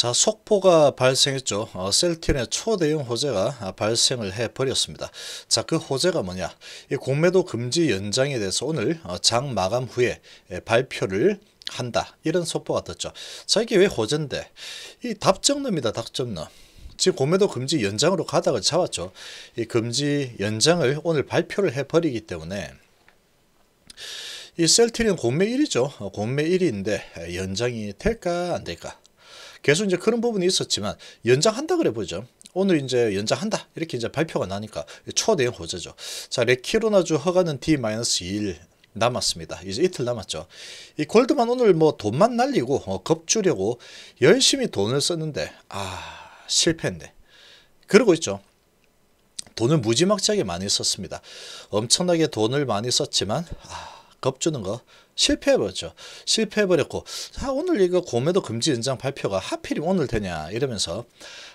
자 속보가 발생했죠. 어, 셀틴의 초대형 호재가 발생을 해버렸습니다. 자그 호재가 뭐냐 이 공매도 금지 연장에 대해서 오늘 어, 장 마감 후에 예, 발표를 한다 이런 속보가 떴죠. 자 이게 왜 호재인데 이 답정론입니다. 답정론. 지금 공매도 금지 연장으로 가닥을 잡았죠. 이 금지 연장을 오늘 발표를 해버리기 때문에 이셀틴은 공매 1위죠 어, 공매 1인데 위 예, 연장이 될까 안 될까. 계속 이제 그런 부분이 있었지만 연장한다 그래 보죠. 오늘 이제 연장한다 이렇게 이제 발표가 나니까 초대형 호재죠. 자 레키로나주 허가는 D-2일 남았습니다. 이제 이틀 남았죠. 이 골드만 오늘 뭐 돈만 날리고 어, 겁주려고 열심히 돈을 썼는데 아실패인데 그러고 있죠. 돈을 무지막지하게 많이 썼습니다. 엄청나게 돈을 많이 썼지만 아, 겁주는 거 실패해버렸죠. 실패해버렸고 아, 오늘 이거 고매도 금지 연장 발표가 하필이면 오늘 되냐 이러면서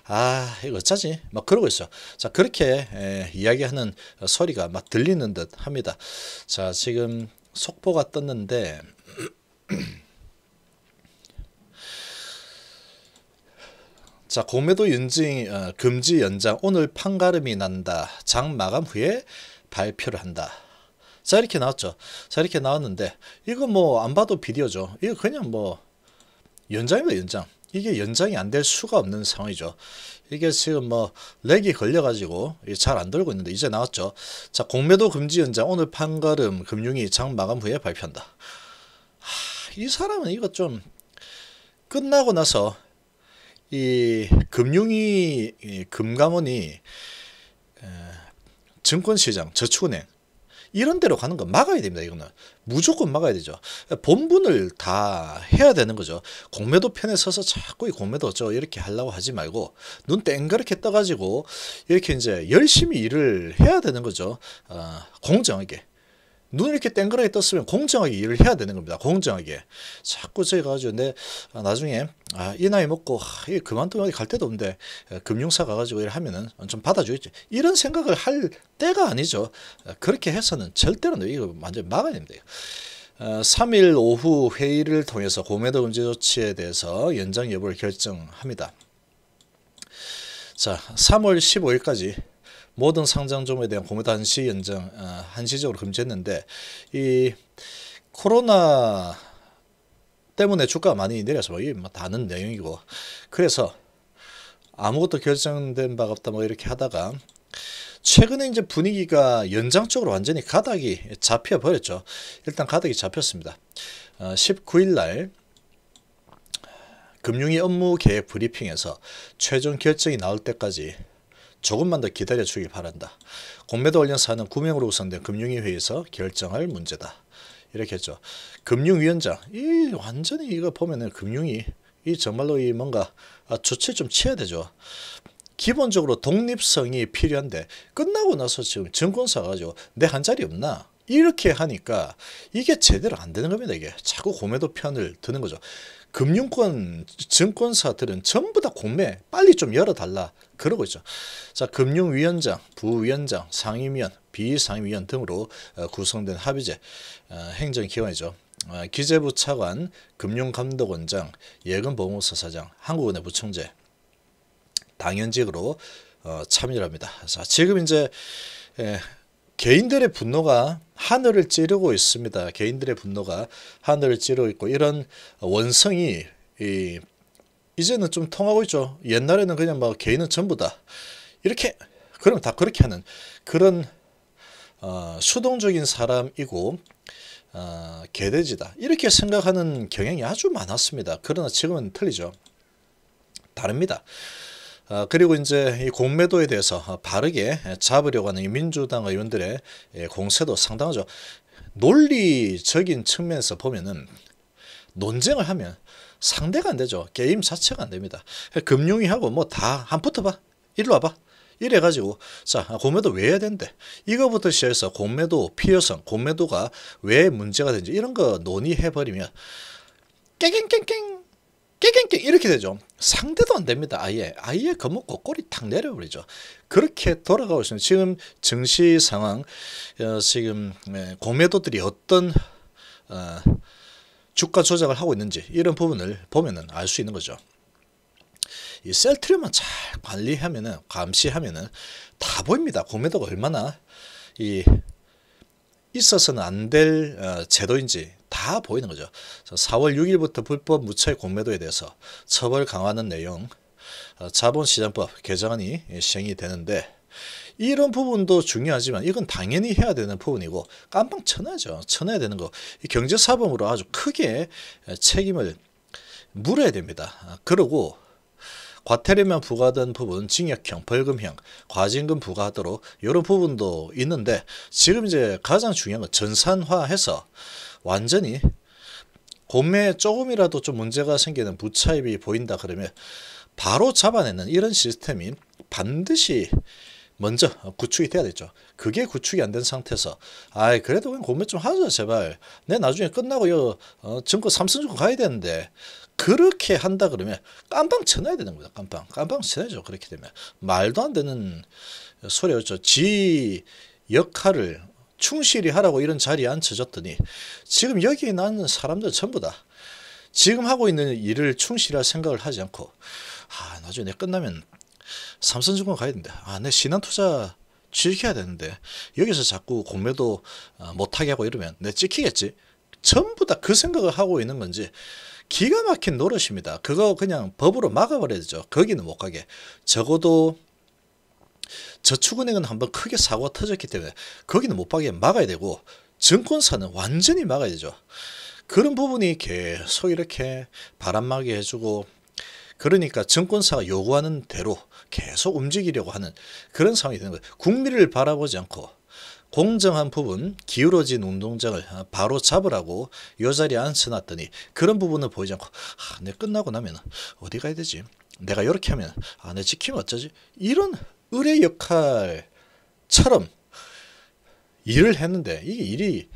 아 이거 어쩌지 막 그러고 있어자 그렇게 에, 이야기하는 소리가 막 들리는 듯 합니다. 자 지금 속보가 떴는데 자고매도연장 어, 금지 연장 오늘 판가름이 난다 장 마감 후에 발표를 한다 자 이렇게 나왔죠. 자 이렇게 나왔는데 이거 뭐 안 봐도 비디오죠. 이거 그냥 뭐 연장입니다 연장. 이게 연장이 안 될 수가 없는 상황이죠. 이게 지금 뭐 렉이 걸려가지고 잘 안들고 있는데 이제 나왔죠. 자 공매도 금지 연장 오늘 판가름 금융위 장 마감 후에 발표한다. 하, 이 사람은 이거 좀 끝나고 나서 이 금융위 이 금감원이 에, 증권시장 저축은행 이런 데로 가는 건 막아야 됩니다. 이거는 무조건 막아야 되죠. 본분을 다 해야 되는 거죠. 공매도 편에 서서 자꾸 이 공매도 어쩌고 이렇게 하려고 하지 말고 눈 땡그랗게 떠가지고 이렇게 이제 열심히 일을 해야 되는 거죠. 어, 공정하게. 눈 이렇게 땡그랗게 떴으면 공정하게 일을 해야 되는 겁니다. 공정하게. 자꾸 제가 가지고 근데 아, 나중에 아, 이 나이 먹고 아, 그만두면 갈 데도 없는데 어, 금융사 가가지고 일을 하면은 좀 받아주겠지. 이런 생각을 할 때가 아니죠. 어, 그렇게 해서는 절대로 이거 완전 막아야 됩니다. 3일 어, 오후 회의를 통해서 고매도 금지 조치에 대해서 연장 여부를 결정합니다. 자, 3월 15일까지 모든 상장점에 대한 공급 한시 연장 어, 한시적으로 금지했는데 이 코로나 때문에 주가가 많이 내려서 뭐 이게 뭐다 는 내용이고 그래서 아무것도 결정된 바가 없다 뭐 이렇게 하다가 최근에 이제 분위기가 연장적으로 완전히 가닥이 잡혀 버렸죠. 일단 가닥이 잡혔습니다. 어, 19일 날 금융위 업무 계획 브리핑에서 최종 결정이 나올 때까지 조금만 더 기다려주길 바란다. 공매도 관련 사안 구명으로 우선된 금융위 회의에서 결정할 문제다. 이렇게 했죠. 금융위원장 이 완전히 이거 보면은 금융위 이 정말로 이 뭔가 아, 주체 좀 치야 되죠. 기본적으로 독립성이 필요한데 끝나고 나서 지금 증권사 가지고 내한 자리 없나 이렇게 하니까 이게 제대로 안 되는 겁니다. 이게 자꾸 고매도 편을 드는 거죠. 금융권, 증권사들은 전부 다 공매 빨리 좀 열어달라 그러고 있죠. 자, 금융위원장, 부위원장, 상임위원, 비상임위원 등으로 어, 구성된 합의제 어, 행정기관이죠. 어, 기재부 차관, 금융감독원장, 예금보험사 사장, 한국은행 부총재 당연직으로 참여합니다. 자, 지금 이제 예, 개인들의 분노가 하늘을 찌르고 있습니다. 개인들의 분노가 하늘을 찌르고 있고 이런 원성이 이, 이제는 좀 통하고 있죠. 옛날에는 그냥 막 뭐 개인은 전부다. 이렇게 그럼 다 그렇게 하는 그런 어, 수동적인 사람이고 어, 개돼지다 이렇게 생각하는 경향이 아주 많았습니다. 그러나 지금은 틀리죠. 다릅니다. 아, 그리고 이제 이 공매도에 대해서 바르게 잡으려고 하는 이 민주당 의원들의 예, 공세도 상당하죠. 논리적인 측면에서 보면은 논쟁을 하면 상대가 안 되죠. 게임 자체가 안 됩니다. 금융위하고 뭐 다한 붙어봐. 일로 와봐. 이래가지고 자 공매도 왜 해야 된대 이거부터 시작해서 공매도 피요성 공매도가 왜 문제가 되는지 이런 거 논의해버리면 깨갱깽깽 깨갱깨 그러니까 이렇게 되죠. 상대도 안 됩니다. 아예 아예 겁먹꼬 꼬리 탁 내려버리죠. 그렇게 돌아가고 있습니다. 지금 증시 상황 어, 지금 예, 공매도들이 어떤 어, 주가 조작을 하고 있는지 이런 부분을 보면은 알 수 있는 거죠. 이 셀트리만 잘 관리하면은 감시하면은 다 보입니다. 공매도가 얼마나 이 있어서는 안될 어, 제도인지 다 보이는 거죠. 4월 6일부터 불법 무차익 공매도에 대해서 처벌 강화하는 내용 어, 자본시장법 개정안이 시행이 되는데 이런 부분도 중요하지만 이건 당연히 해야 되는 부분이고 깜방 쳐내죠. 쳐내야 되는 거. 경제사범으로 아주 크게 책임을 물어야 됩니다. 아, 그러고 과태료만 부과된 부분 징역형, 벌금형, 과징금 부과하도록 이런 부분도 있는데 지금 이제 가장 중요한 건 전산화해서 완전히 곰매에 조금이라도 좀 문제가 생기는 부차입이 보인다 그러면 바로 잡아내는 이런 시스템이 반드시 먼저 구축이 돼야 되죠. 그게 구축이 안 된 상태에서 아이 그래도 그냥 곰매좀 하자 제발. 내 나중에 끝나고 요 어, 증권 삼성증권 가야 되는데 그렇게 한다 그러면 깜빵 쳐놔야 되는 거다. 깜빵 깜빵 쳐야죠. 그렇게 되면 말도 안 되는 소리였죠. 지 역할을 충실히 하라고 이런 자리에 앉혀졌더니 지금 여기 에 있는 사람들 전부 다 지금 하고 있는 일을 충실할 생각을 하지 않고 아 나중에 끝나면 삼성증권 가야 된다. 아 내 신한투자 즐겨야 되는데 여기서 자꾸 공매도 어, 못하게 하고 이러면 내 찍히겠지 전부 다 그 생각을 하고 있는 건지 기가 막힌 노릇입니다 그거 그냥 법으로 막아버려야죠 거기는 못 가게 적어도 저축은행은 한번 크게 사고가 터졌기 때문에 거기는 못 가게 막아야 되고 증권사는 완전히 막아야 되죠. 그런 부분이 계속 이렇게 바람막이 해주고 그러니까 증권사가 요구하는 대로 계속 움직이려고 하는 그런 상황이 되는 거예요. 국민을 바라보지 않고 공정한 부분, 기울어진 운동장을 바로 잡으라고 요 자리에 앉혀놨더니 그런 부분을 보이지 않고 아, 내 끝나고 나면 어디 가야 되지? 내가 이렇게 하면 아, 내 지키면 어쩌지? 이런 을의 역할처럼 일을 했는데 이게 일이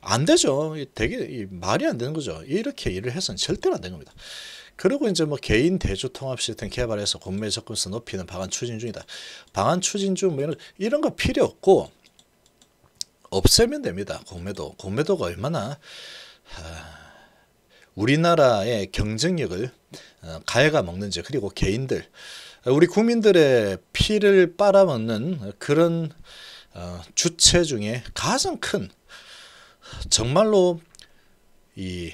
안 되죠. 되게 말이 안 되는 거죠. 이렇게 일을 해서는 절대로 안 되는 겁니다. 그리고 이제 뭐 개인 대주 통합 시스템 개발해서 공매 접근성 높이는 방안 추진 중이다. 방안 추진 중뭐 이런, 이런 거 필요 없고 없애면 됩니다. 공매도. 공매도가 얼마나 하, 우리나라의 경쟁력을 어, 가해가 먹는지 그리고 개인들 우리 국민들의 피를 빨아먹는 그런 어, 주체 중에 가장 큰 정말로 이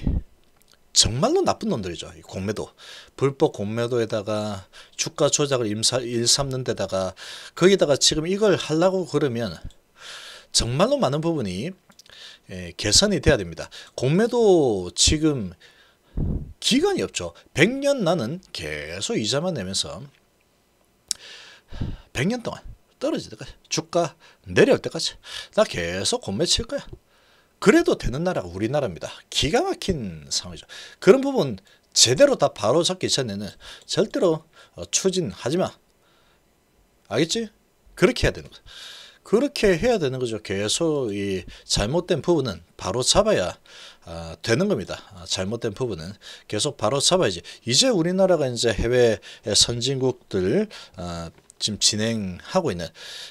정말로 나쁜 놈들이죠. 공매도. 불법 공매도에다가 주가 조작을 임사, 일삼는 데다가 거기다가 지금 이걸 하려고 그러면 정말로 많은 부분이 예, 개선이 돼야 됩니다. 공매도 지금 기간이 없죠. 100년 나는 계속 이자만 내면서 100년 동안 떨어질 때까지 주가 내려올 때까지 나 계속 공매 칠 거야. 그래도 되는 나라가 우리나라입니다. 기가 막힌 상황이죠. 그런 부분 제대로 다 바로 잡기 전에는 절대로 어, 추진하지 마. 알겠지? 그렇게 해야 되는 거죠. 그렇게 해야 되는 거죠. 계속 이 잘못된 부분은 바로 잡아야 아, 되는 겁니다. 아, 잘못된 부분은 계속 바로 잡아야지. 이제 우리나라가 이제 해외 선진국들 아, 지금 진행하고 있는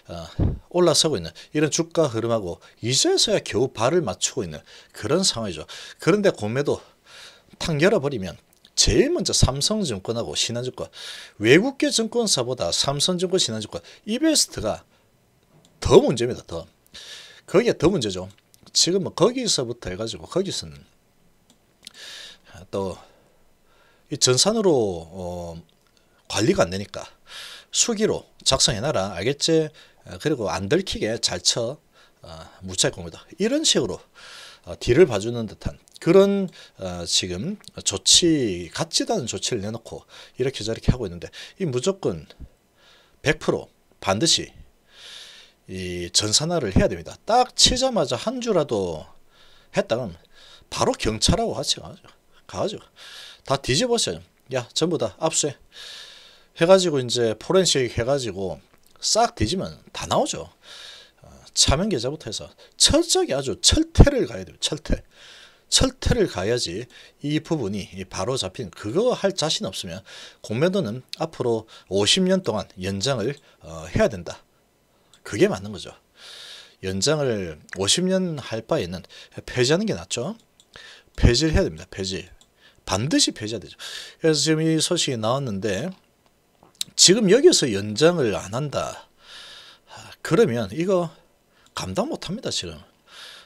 어, 올라서고 있는 이런 주가 흐름하고 이제서야 겨우 발을 맞추고 있는 그런 상황이죠. 그런데 공매도 탕 열어버리면 제일 먼저 삼성증권하고 신한증권 외국계 증권사보다 삼성증권 신한증권 이베스트가 더 문제입니다. 더 거기에 더 문제죠. 지금 뭐 거기서부터 해가지고 거기서는 또이 전산으로 어, 관리가 안 되니까 수기로 작성해놔라. 알겠지? 어, 그리고 안 들키게 잘 쳐. 어, 무찰 겁니다. 이런 식으로 뒤를 어, 봐주는 듯한 그런 어, 지금 조치 같지도 않은 조치를 내놓고 이렇게 저렇게 하고 있는데 이 무조건 100% 반드시 이 전산화를 해야 됩니다. 딱 치자마자 한 주라도 했다면 바로 경찰하고 같이 가죠. 가죠. 다뒤집어요야 전부 다 압수해. 해가지고 이제 포렌식 해가지고 싹 뒤지면 다 나오죠. 어, 차명 계좌부터 해서 철저하게 아주 철퇴를 가야 돼요. 철퇴. 철퇴를 가야지 이 부분이 바로 잡힌 그거 할 자신 없으면 공매도는 앞으로 50년 동안 연장을 어, 해야 된다. 그게 맞는 거죠. 연장을 50년 할 바에는 폐지하는 게 낫죠. 폐지를 해야 됩니다. 폐지. 반드시 폐지해야 되죠. 그래서 지금 이 소식이 나왔는데 지금 여기서 연장을 안 한다. 아, 그러면 이거 감당 못합니다. 지금.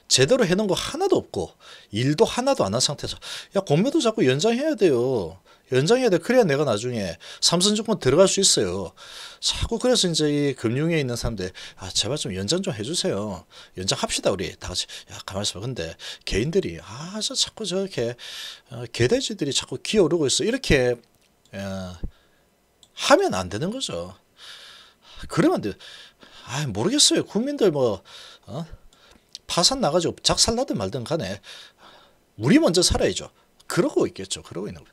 제대로 해놓은 거 하나도 없고 일도 하나도 안 한 상태에서 야 공매도 자꾸 연장해야 돼요. 연장해야 돼. 그래야 내가 나중에 삼성증권 들어갈 수 있어요. 자꾸 그래서 이제 이 금융에 있는 사람들, 아, 제발 좀 연장 좀 해주세요. 연장합시다, 우리. 다 같이. 야, 가만있어 봐. 근데 개인들이, 아, 저 자꾸 저렇게, 어, 개돼지들이 자꾸 기어오르고 있어. 이렇게, 어, 하면 안 되는 거죠. 그러면 안 돼. 아 모르겠어요. 국민들 뭐 어? 파산 나가지고 작살 나든 말든 간에 우리 먼저 살아야죠. 그러고 있겠죠. 그러고 있는 거예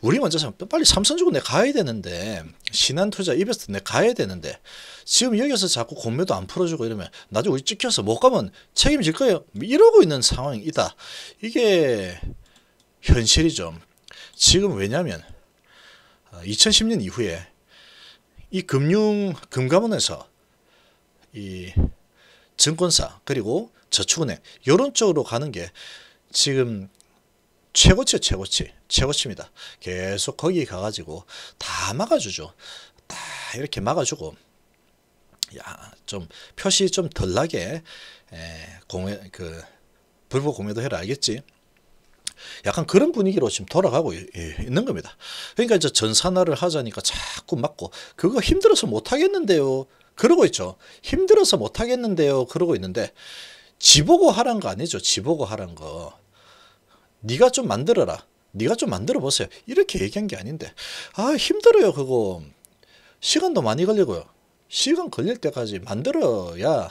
우리 먼저 살 빨리 삼성 주고 내 가야 되는데 신한투자 이베스내 가야 되는데 지금 여기서 자꾸 공매도 안 풀어주고 이러면 나중에 우리 찍혀서 못 가면 책임질 거예요. 이러고 있는 상황이다. 이게 현실이죠. 지금 왜냐하 2010년 아, 이후에 이 금융 금감원에서 이 증권사 그리고 저축은행 이런 쪽으로 가는 게 지금 최고치 요 최고치 최고치입니다. 계속 거기 가가지고 다 막아주죠. 다 이렇게 막아주고 야 좀 표시 좀 덜 나게 에, 공회 그 불법 공매도 해라 알겠지? 약간 그런 분위기로 지금 돌아가고 있는 겁니다. 그러니까 이제 전산화를 하자니까 자꾸 맞고 그거 힘들어서 못 하겠는데요. 그러고 있죠. 힘들어서 못 하겠는데요. 그러고 있는데 지보고 하란 거 아니죠. 지보고 하란 거. 네가 좀 만들어라. 네가 좀 만들어 보세요. 이렇게 얘기한 게 아닌데 아 힘들어요 그거. 시간도 많이 걸리고요. 시간 걸릴 때까지 만들어야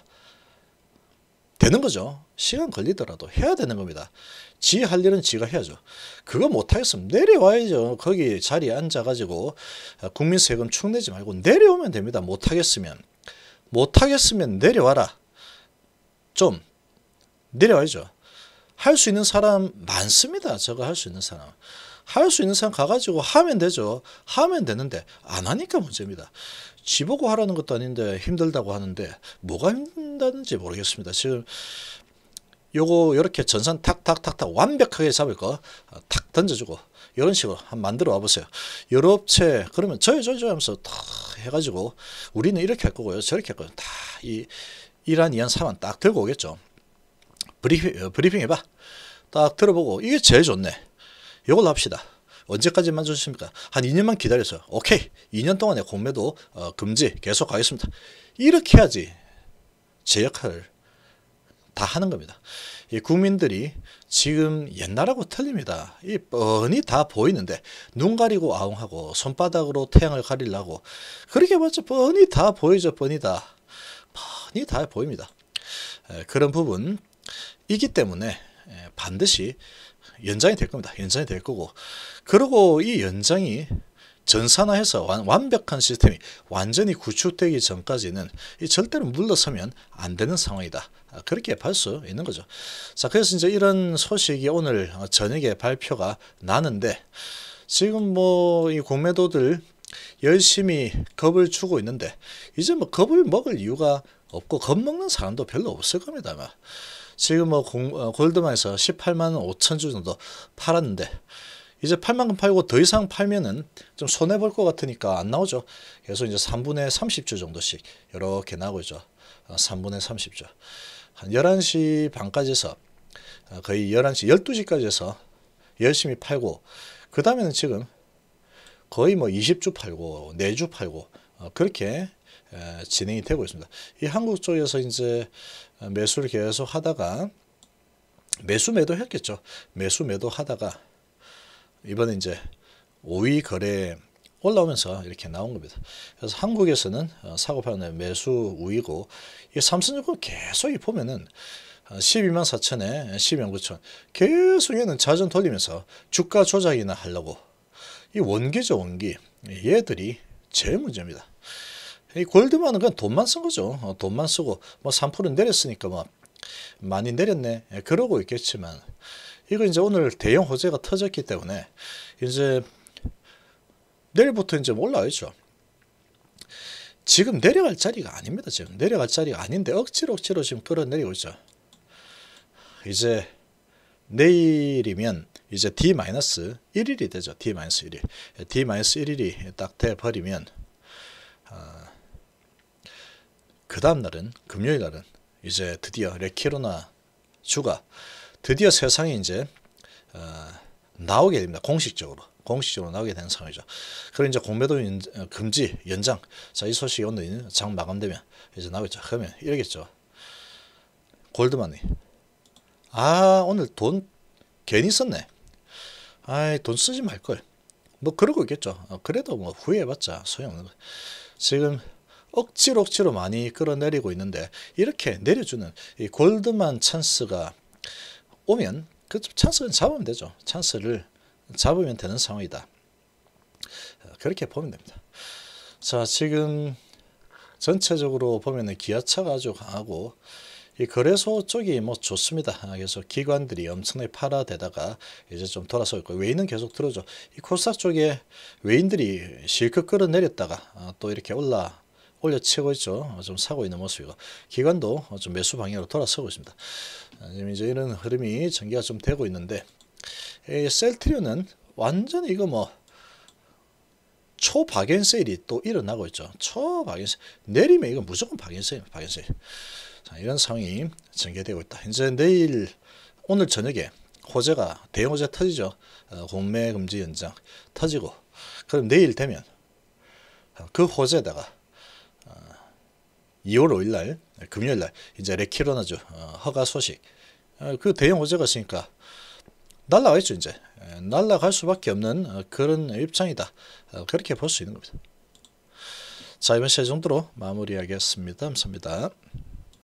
되는 거죠. 시간 걸리더라도 해야 되는 겁니다. 지 할 일은 지가 해야죠. 그거 못하겠으면 내려와야죠. 거기 자리에 앉아가지고 아, 국민 세금 축내지 말고 내려오면 됩니다. 못하겠으면. 못하겠으면 내려와라. 좀 내려와야죠. 할 수 있는 사람 많습니다. 저거 할 수 있는 사람. 할수 있는 사람 가가지고 하면 되죠. 하면 되는데 안 하니까 문제입니다. 지보고 하라는 것도 아닌데 힘들다고 하는데 뭐가 힘든다는지 모르겠습니다. 지금 요거 이렇게 전선 탁탁탁탁 완벽하게 잡을 거탁 아, 던져주고 이런 식으로 한 만들어 와보세요. 여러 업체 그러면 저요 저요 저요 하면서 탁 해가지고 우리는 이렇게 할 거고요 저렇게 할 거예요. 다 이 이란 이한 사만 딱 들고 오겠죠. 브리핑, 어, 브리핑 해봐. 딱 들어보고 이게 제일 좋네. 이걸로 합시다. 언제까지만 주십니까? 한 2년만 기다려서 오케이 2년 동안에 공매도 어, 금지 계속 하겠습니다. 이렇게 해야지 제 역할을 다 하는 겁니다. 이 국민들이 지금 옛날하고 틀립니다. 이 뻔히 다 보이는데 눈 가리고 아웅하고 손바닥으로 태양을 가리려고 그렇게 봤자 뻔히 다 보이죠 뻔히다. 뻔히 다 보입니다. 에, 그런 부분 이기 때문에 반드시 연장이 될 겁니다. 연장이 될 거고 그리고 이 연장이 전산화해서 완, 벽한 시스템이 완전히 구축되기 전까지는 절대로 물러서면 안 되는 상황이다. 아, 그렇게 볼 수 있는 거죠. 자, 그래서 이제 이런 소식이 오늘 저녁에 발표가 나는데 지금 뭐 이 공매도들 열심히 겁을 주고 있는데 이제 뭐 겁을 먹을 이유가 없고 겁먹는 사람도 별로 없을 겁니다만 지금 뭐 공, 어, 골드만에서 18만 5천 주 정도 팔았는데 이제 8만큼 팔고 더 이상 팔면은 좀 손해 볼 것 같으니까 안 나오죠. 그래서 이제 3분의 30주 정도씩 이렇게 나오고 있죠. 3분의 어, 30주. 한 11시 반까지 해서 어, 거의 11시 12시까지 해서 열심히 팔고 그 다음에는 지금 거의 뭐 20주 팔고 4주 팔고 어, 그렇게 진행이 되고 있습니다. 이 한국 쪽에서 이제 매수를 계속 하다가 매수 매도 했겠죠. 매수 매도 하다가 이번에 이제 5위 거래 올라오면서 이렇게 나온 겁니다. 그래서 한국에서는 어, 사고 파는 매수 우위고 이 삼성증권 계속 보면은 12만 4천에 12만 9천 계속 얘는 자전 돌리면서 주가 조작이나 하려고 이 원기죠 원기 얘들이 제일 문제입니다. 이 골드만은 그냥 돈만 쓴 거죠. 어, 돈만 쓰고 뭐3% 내렸으니까 뭐 많이 내렸네. 예, 그러고 있겠지만 이거 이제 오늘 대형 호재가 터졌기 때문에 이제 내일부터 이제 올라와야죠. 지금 내려갈 자리가 아닙니다. 지금 내려갈 자리가 아닌데 억지로 억지로 지금 끌어내리고 있죠. 이제 내일이면 이제 D-1일이 되죠. D-1일. D-1일이 예, 딱 돼버리면 어, 그 다음날은 금요일날은 이제 드디어 레키로나 주가 드디어 세상에 이제 어, 나오게 됩니다. 공식적으로. 공식적으로 나오게 된 상황이죠. 그리고 이제 공매도 인, 어, 금지 연장. 자, 이 소식이 오늘 장 마감되면 이제 나오겠죠. 그러면 이러겠죠. 골드만이. 아, 오늘 돈 괜히 썼네. 아이, 돈 쓰지 말걸. 뭐 그러고 있겠죠. 어, 그래도 뭐 후회해봤자 소용없는 거 지금 억지로 억지로 많이 끌어내리고 있는데 이렇게 내려주는 이 골드만 찬스가 오면 그 찬스는 잡으면 되죠. 찬스를 잡으면 되는 상황이다. 그렇게 보면 됩니다. 자 지금 전체적으로 보면 기아차가 아주 강하고 이 거래소 쪽이 뭐 좋습니다. 그래서 기관들이 엄청나게 팔아대다가 이제 좀 돌아서 있고 외인은 계속 들어죠. 이 코스닥 쪽에 외인들이 실컷 끌어내렸다가 또 이렇게 올라 올려치고 있죠. 좀 사고 있는 모습이고 기관도 좀 매수 방향으로 돌아서고 있습니다. 이제 이런 흐름이 전개가 좀 되고 있는데 셀트리온은 완전히 이거 뭐 초박연 세일이 또 일어나고 있죠. 초박연 세일. 내리면 이건 무조건 박연 세일, 박연 세일. 자, 이런 상황이 전개되고 있다. 이제 내일, 오늘 저녁에 호재가, 대형 호재 터지죠. 어, 공매 금지 연장 터지고. 그럼 내일 되면 그 호재에다가 2월 5일 날 금요일 날 이제 레키로나주 어, 허가 소식 어, 그 대형 호재가 있으니까 날라가겠죠 이제 예, 날라갈 수밖에 없는 어, 그런 입장이다 그렇게 볼 수 있는 겁니다. 자 이번 시간 정도로 마무리하겠습니다. 감사합니다.